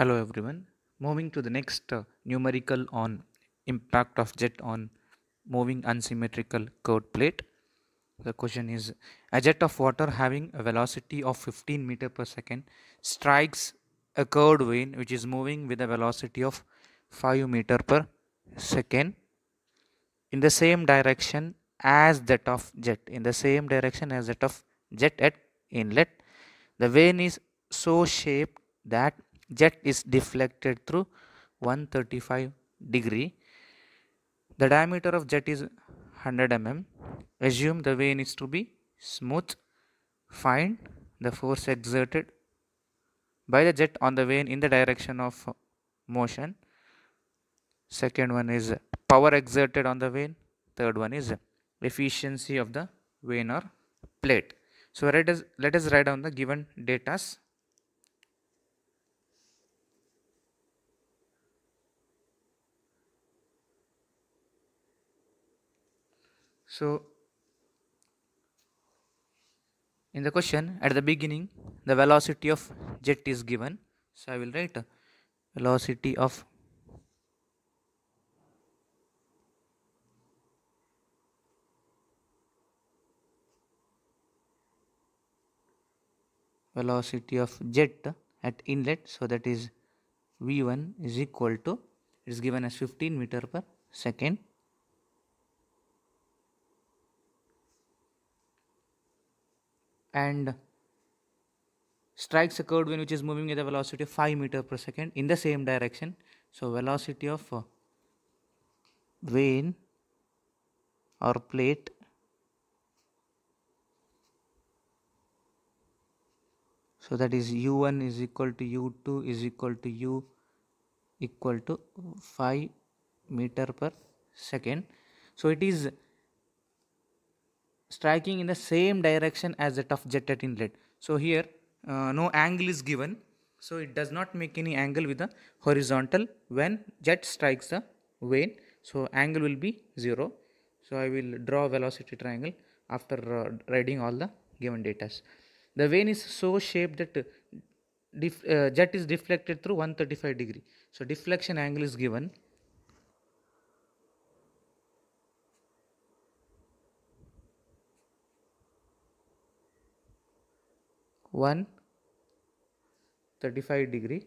Hello everyone. Moving to the next uh, numerical on impact of jet on moving unsymmetrical curved plate. The question is a jet of water having a velocity of 15 meter per second strikes a curved vein which is moving with a velocity of 5 meter per second in the same direction as that of jet in the same direction as that of jet at inlet the vein is so shaped that jet is deflected through 135 degree. The diameter of jet is 100 mm. Assume the vane is to be smooth. Find the force exerted by the jet on the vane in the direction of motion. Second one is power exerted on the vane. Third one is efficiency of the vane or plate. So let us, let us write down the given datas. So, in the question at the beginning, the velocity of jet is given. So, I will write velocity of velocity of jet at inlet so that is v1 is equal to it is given as 15 meter per second and strikes a curved wave which is moving at a velocity of 5 meter per second in the same direction so velocity of uh, vane or plate so that is u1 is equal to u2 is equal to u equal to 5 meter per second so it is striking in the same direction as that of jetted inlet. So here uh, no angle is given. So it does not make any angle with the horizontal when jet strikes the vane. So angle will be 0. So I will draw velocity triangle after uh, writing all the given data. The vane is so shaped that uh, jet is deflected through 135 degree. So deflection angle is given. 1 35 degree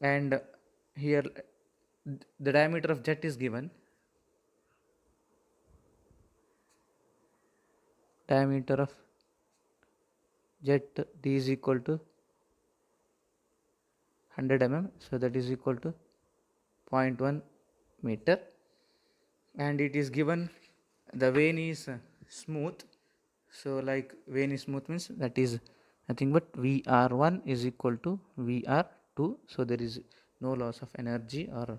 and here the diameter of jet is given diameter of jet d is equal to 100 mm so that is equal to 0.1 meter and it is given the vein is smooth so like vein is smooth means that is nothing but VR1 is equal to VR2 so there is no loss of energy or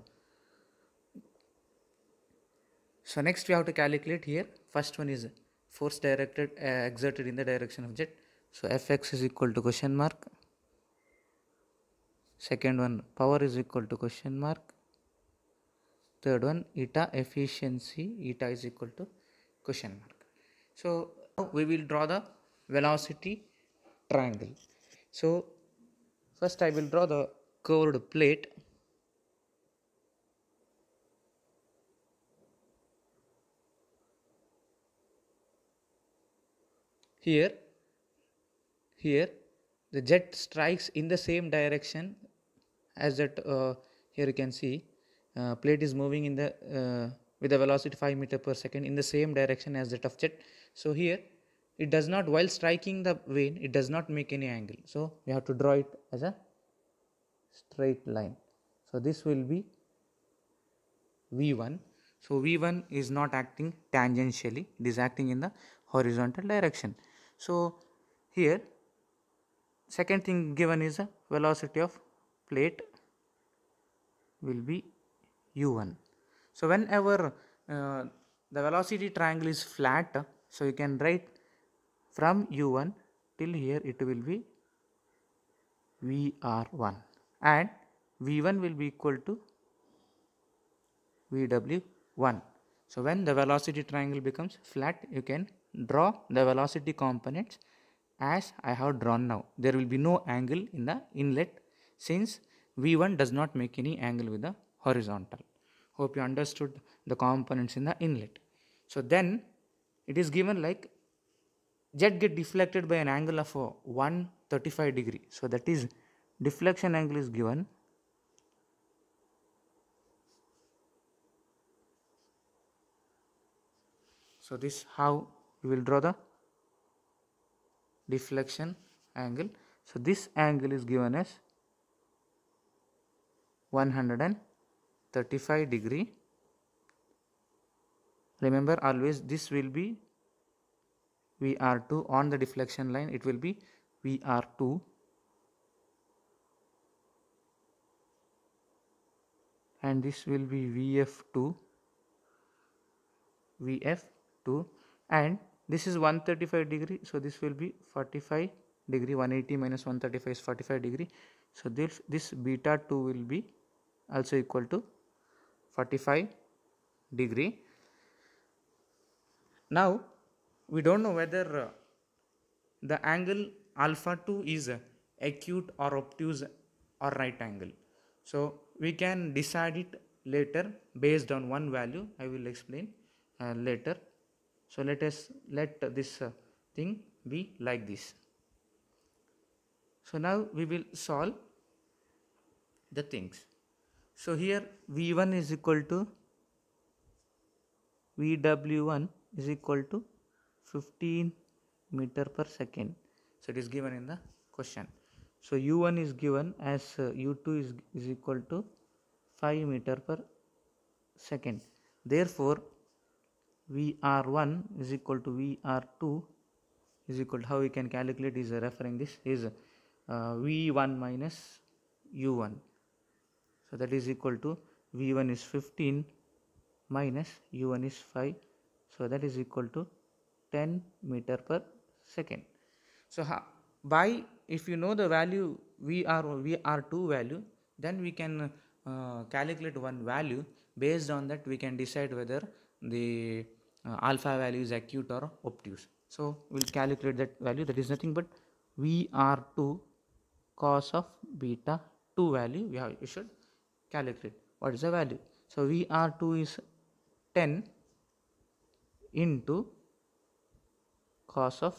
so next we have to calculate here first one is force directed uh, exerted in the direction of jet so fx is equal to question mark second one power is equal to question mark third one eta efficiency eta is equal to question mark so we will draw the velocity triangle so first i will draw the curved plate here here the jet strikes in the same direction as that uh, here you can see uh, plate is moving in the uh, with a velocity 5 meter per second in the same direction as that of jet so here it does not while striking the vein it does not make any angle so we have to draw it as a straight line so this will be v1 so v1 is not acting tangentially it is acting in the horizontal direction so here second thing given is a velocity of plate will be u1 so whenever uh, the velocity triangle is flat so you can write from u1 till here it will be vr1 and v1 will be equal to vw1 so when the velocity triangle becomes flat you can draw the velocity components as I have drawn now there will be no angle in the inlet since v1 does not make any angle with the horizontal hope you understood the components in the inlet so then it is given like jet get deflected by an angle of uh, 135 degree so that is deflection angle is given so this how we will draw the deflection angle so this angle is given as 135 degree remember always this will be VR2 on the deflection line it will be VR2 and this will be VF2 VF2 and this is 135 degree so this will be 45 degree 180 minus 135 is 45 degree so this this beta 2 will be also equal to 45 degree now we don't know whether uh, the angle alpha 2 is uh, acute or obtuse or right angle. So we can decide it later based on one value. I will explain uh, later. So let us let this uh, thing be like this. So now we will solve the things. So here V1 is equal to VW1 is equal to 15 meter per second so it is given in the question so u1 is given as uh, u2 is, is equal to 5 meter per second therefore vr1 is equal to vr2 is equal to how we can calculate is uh, referring this is uh, v1 minus u1 so that is equal to v1 is 15 minus u1 is 5 so that is equal to 10 meter per second so by if you know the value VR, 2 value then we can uh, calculate one value based on that we can decide whether the uh, alpha value is acute or obtuse so we'll calculate that value that is nothing but v 2 cos of beta 2 value we have you should calculate what is the value so v 2 is 10 into cos of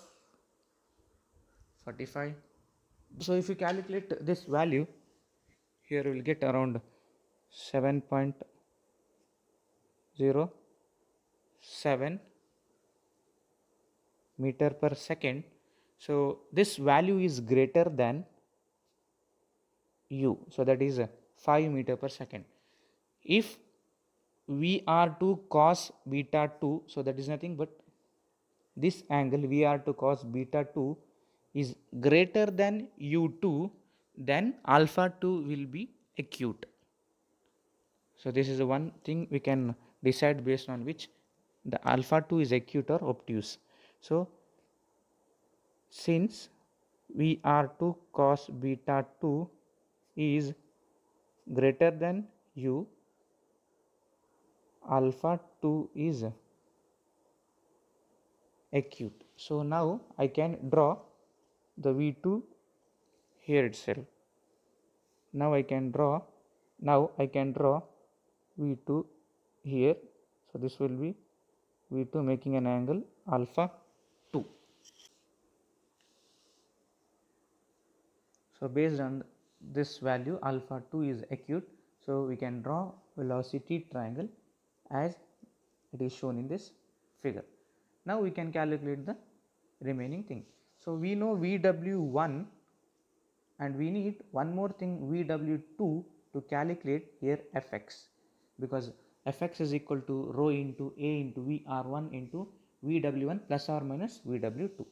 45 so if you calculate this value here we will get around 7.07 meter per second so this value is greater than u so that is 5 meter per second if we are to cos beta 2 so that is nothing but this angle VR to cos beta 2 is greater than U2 then alpha 2 will be acute. So this is the one thing we can decide based on which the alpha 2 is acute or obtuse. So since VR2 cos beta 2 is greater than U alpha 2 is acute so now I can draw the V2 here itself now I can draw now I can draw V2 here so this will be V2 making an angle alpha 2 so based on this value alpha 2 is acute so we can draw velocity triangle as it is shown in this figure now we can calculate the remaining thing. So we know VW1 and we need one more thing VW2 to calculate here Fx because Fx is equal to rho into A into VR1 into VW1 plus or minus VW2.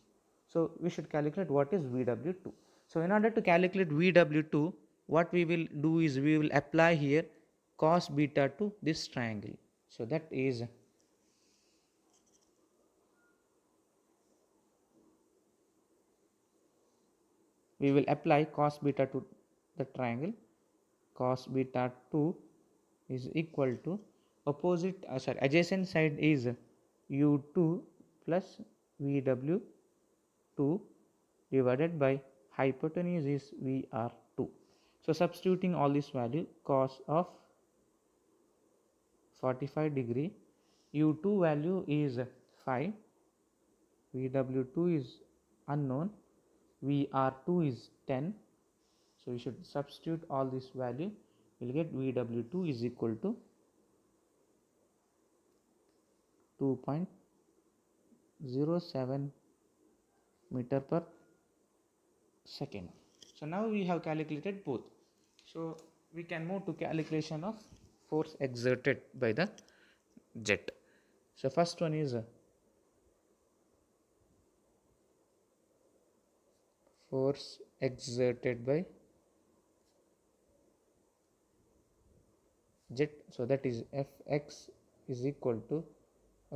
So we should calculate what is VW2. So in order to calculate VW2 what we will do is we will apply here cos beta to this triangle. So that is we will apply cos beta to the triangle cos beta 2 is equal to opposite uh, sorry adjacent side is u2 plus vw2 divided by hypotenuse is vr2 so substituting all this value cos of 45 degree u2 value is 5 vw2 is unknown VR2 is 10 so we should substitute all this value we'll get VW2 is equal to 2.07 meter per second so now we have calculated both so we can move to calculation of force exerted by the jet so first one is force exerted by jet so that is fx is equal to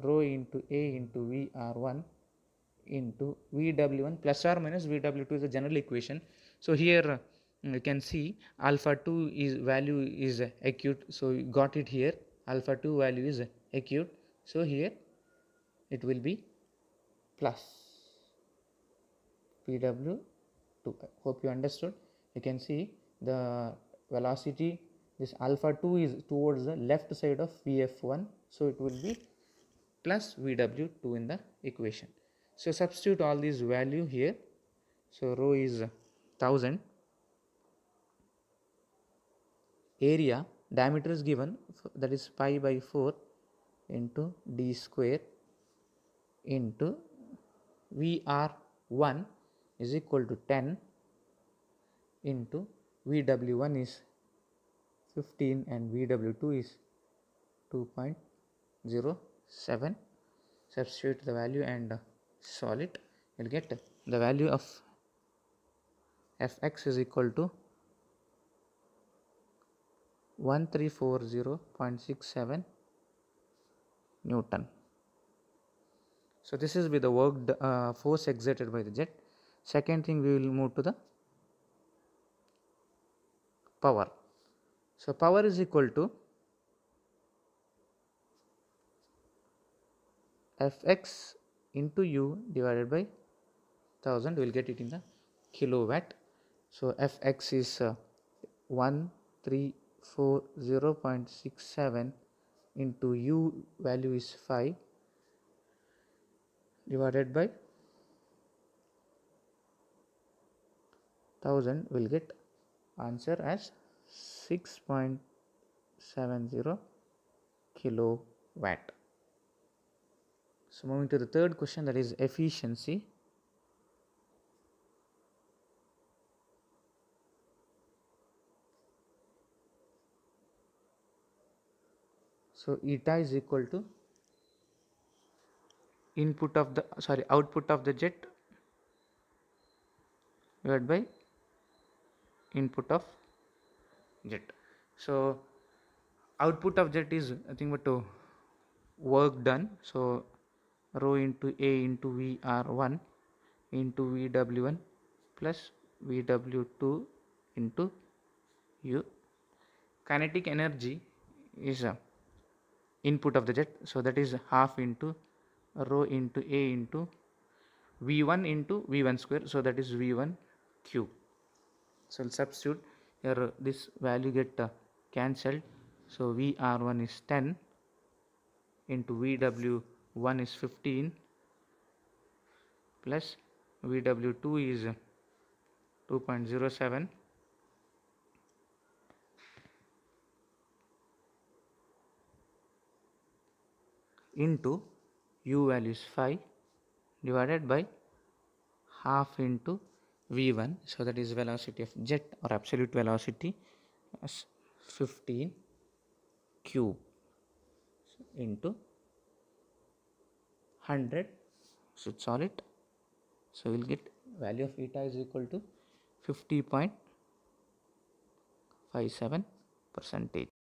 rho into a into vr1 into vw1 plus or minus vw2 is the general equation so here mm, you can see alpha 2 is value is acute so you got it here alpha 2 value is acute so here it will be plus pw 2 hope you understood you can see the velocity this alpha 2 is towards the left side of vf1 so it will be plus vw2 in the equation so substitute all these value here so rho is 1000 area diameter is given that is pi by 4 into d square into vr1 is equal to 10 into VW1 is 15 and VW2 is 2.07 substitute the value and solve it you'll get the value of fx is equal to 1340.67 newton so this is with the work uh, force exerted by the jet second thing we will move to the power so power is equal to fx into u divided by 1000 we will get it in the kilowatt so fx is uh, 1340.67 into u value is 5 divided by 1000 will get answer as 6.70 kilowatt so moving to the third question that is efficiency so eta is equal to input of the sorry output of the jet divided by input of jet so output of jet is think what to work done so rho into a into vr1 into vw1 plus vw2 into u kinetic energy is a input of the jet so that is half into rho into a into v1 into v1 square so that is v1 cube so we'll substitute here this value get uh, cancelled so vr1 is 10 into vw1 is 15 plus vw2 is 2.07 into u value is 5 divided by half into v1 so that is velocity of jet or absolute velocity as 15 cube into 100 so solve it so we'll get value of eta is equal to 50.57 percentage